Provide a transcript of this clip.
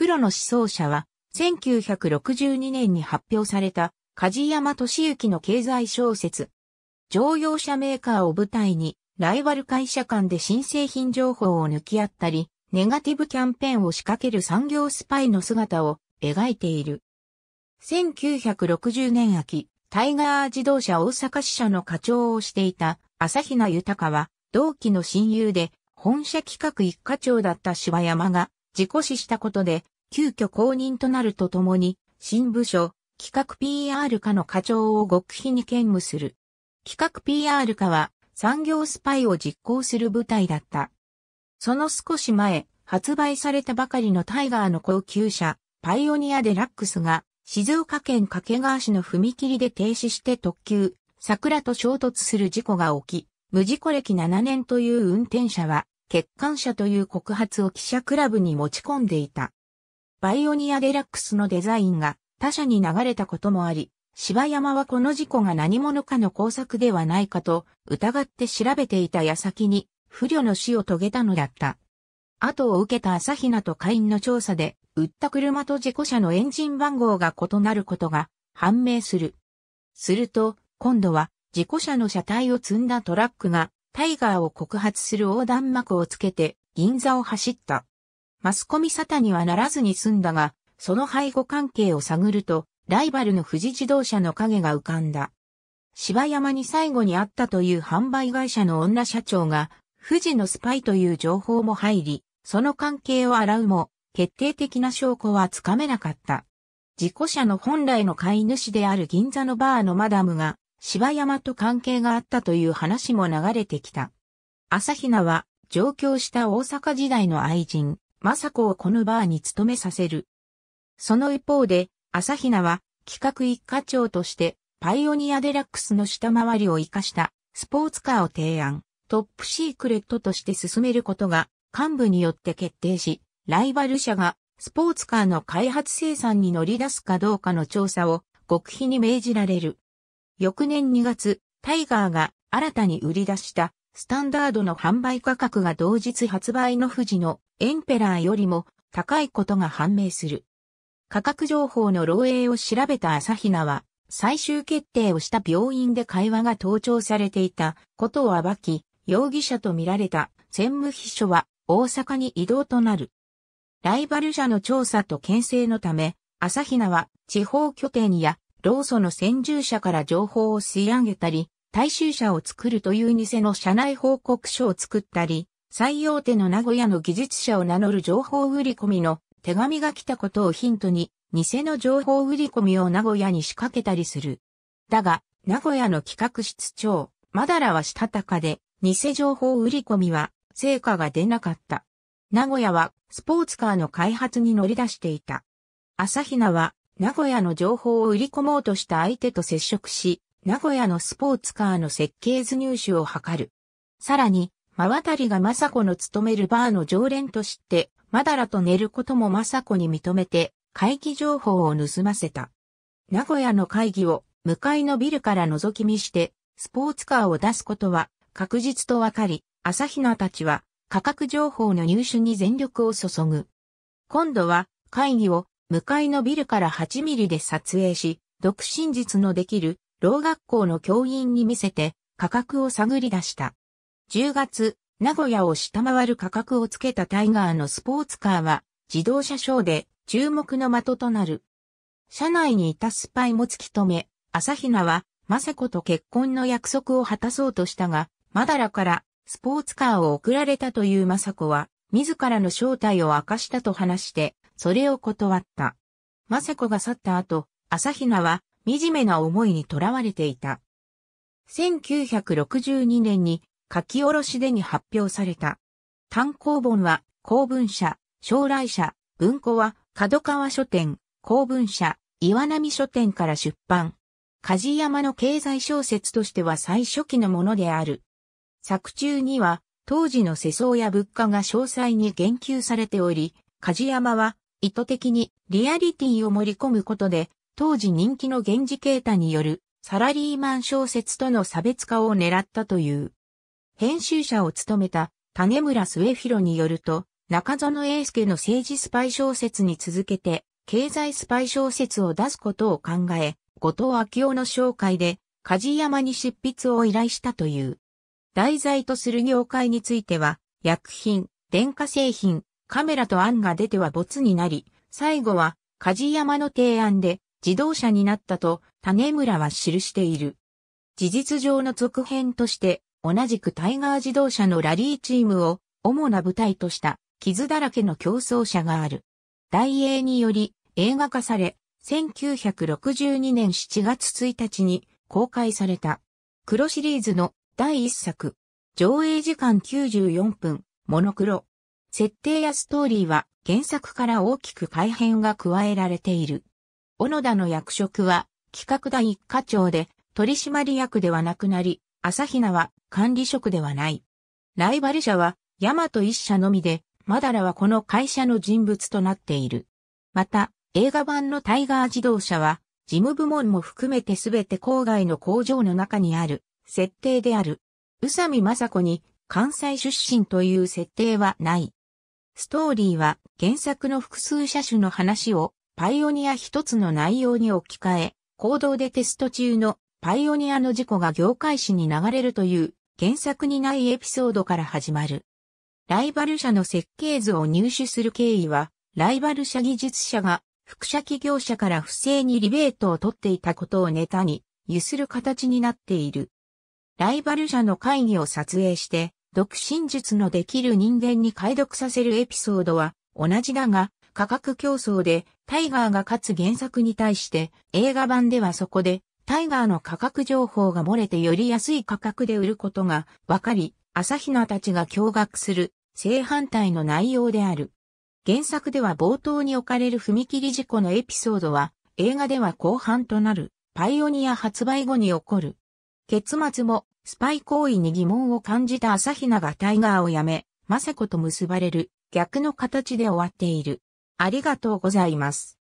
黒の思想者は、1962年に発表された、梶山敏之の経済小説。乗用車メーカーを舞台に、ライバル会社間で新製品情報を抜き合ったり、ネガティブキャンペーンを仕掛ける産業スパイの姿を描いている。1960年秋、タイガー自動車大阪支社の課長をしていた朝比奈豊は、同期の親友で、本社企画一課長だった柴山が、事故死したことで、急遽公認となるとともに、新部署、企画 PR 課の課長を極秘に兼務する。企画 PR 課は、産業スパイを実行する部隊だった。その少し前、発売されたばかりのタイガーの高級車、パイオニアデラックスが、静岡県掛川市の踏切で停止して特急、桜と衝突する事故が起き、無事故歴7年という運転者は、欠陥車という告発を記者クラブに持ち込んでいた。バイオニアデラックスのデザインが他社に流れたこともあり、芝山はこの事故が何者かの工作ではないかと疑って調べていた矢先に不慮の死を遂げたのだった。後を受けた朝比奈と会員の調査で、売った車と事故車のエンジン番号が異なることが判明する。すると、今度は事故車の車体を積んだトラックがタイガーを告発する横断幕をつけて銀座を走った。マスコミ沙汰にはならずに済んだが、その背後関係を探ると、ライバルの富士自動車の影が浮かんだ。芝山に最後に会ったという販売会社の女社長が、富士のスパイという情報も入り、その関係を洗うも、決定的な証拠はつかめなかった。事故車の本来の飼い主である銀座のバーのマダムが、芝山と関係があったという話も流れてきた。朝比奈は上京した大阪時代の愛人、政子をこのバーに勤めさせる。その一方で、朝比奈は企画一課長としてパイオニアデラックスの下回りを活かしたスポーツカーを提案、トップシークレットとして進めることが幹部によって決定し、ライバル社がスポーツカーの開発生産に乗り出すかどうかの調査を極秘に命じられる。翌年2月、タイガーが新たに売り出したスタンダードの販売価格が同日発売の富士のエンペラーよりも高いことが判明する。価格情報の漏洩を調べた朝比奈は、最終決定をした病院で会話が盗聴されていたことを暴き、容疑者とみられた専務秘書は大阪に移動となる。ライバル社の調査と牽制のため、朝比奈は地方拠点や労組の先住者から情報を吸い上げたり、大衆者を作るという偽の社内報告書を作ったり、最大手の名古屋の技術者を名乗る情報売り込みの手紙が来たことをヒントに、偽の情報売り込みを名古屋に仕掛けたりする。だが、名古屋の企画室長、マダラはしたたかで、偽情報売り込みは成果が出なかった。名古屋はスポーツカーの開発に乗り出していた。朝日奈は名古屋の情報を売り込もうとした相手と接触し、名古屋のスポーツカーの設計図入手を図る。さらに、真渡りが雅子の勤めるバーの常連として、まだらと寝ることも雅子に認めて、会議情報を盗ませた。名古屋の会議を向かいのビルから覗き見して、スポーツカーを出すことは確実とわかり、朝日奈たちは価格情報の入手に全力を注ぐ。今度は会議を向かいのビルから8ミリで撮影し、独身術のできる、老学校の教員に見せて、価格を探り出した。10月、名古屋を下回る価格をつけたタイガーのスポーツカーは、自動車ショーで、注目の的となる。車内にいたスパイも突き止め、朝比奈は、雅子と結婚の約束を果たそうとしたが、マダラからスポーツカーを送られたという雅子は、自らの正体を明かしたと話して、それを断った。政子が去った後、朝比奈は惨めな思いにとらわれていた。1962年に書き下ろしでに発表された。単行本は公文社、将来社、文庫は角川書店、公文社、岩波書店から出版。梶山の経済小説としては最初期のものである。作中には当時の世相や物価が詳細に言及されており、梶山は意図的にリアリティを盛り込むことで、当時人気の源氏啓太によるサラリーマン小説との差別化を狙ったという。編集者を務めた種村末広によると、中園英介の政治スパイ小説に続けて、経済スパイ小説を出すことを考え、後藤昭夫の紹介で、梶山に執筆を依頼したという。題材とする業界については、薬品、電化製品、カメラと案が出ては没になり、最後は梶山の提案で自動車になったと種村は記している。事実上の続編として、同じくタイガー自動車のラリーチームを主な舞台とした傷だらけの競争者がある。大英により映画化され、1962年7月1日に公開された。黒シリーズの第1作。上映時間94分、モノクロ。設定やストーリーは原作から大きく改変が加えられている。小野田の役職は企画第一課長で取締役ではなくなり、朝比奈は管理職ではない。ライバル社は大和一社のみで、マダラはこの会社の人物となっている。また、映画版のタイガー自動車は、事務部門も含めてすべて郊外の工場の中にある、設定である。宇佐美雅子に関西出身という設定はない。ストーリーは原作の複数車種の話をパイオニア一つの内容に置き換え、行動でテスト中のパイオニアの事故が業界史に流れるという原作にないエピソードから始まる。ライバル社の設計図を入手する経緯は、ライバル社技術者が副社企業者から不正にリベートを取っていたことをネタに、ゆする形になっている。ライバル社の会議を撮影して、独身術のできる人間に解読させるエピソードは同じだが、価格競争でタイガーが勝つ原作に対して映画版ではそこでタイガーの価格情報が漏れてより安い価格で売ることが分かり、朝日奈たちが驚愕する正反対の内容である。原作では冒頭に置かれる踏切事故のエピソードは映画では後半となるパイオニア発売後に起こる。結末もスパイ行為に疑問を感じた朝比奈がタイガーを辞め、雅子と結ばれる逆の形で終わっている。ありがとうございます。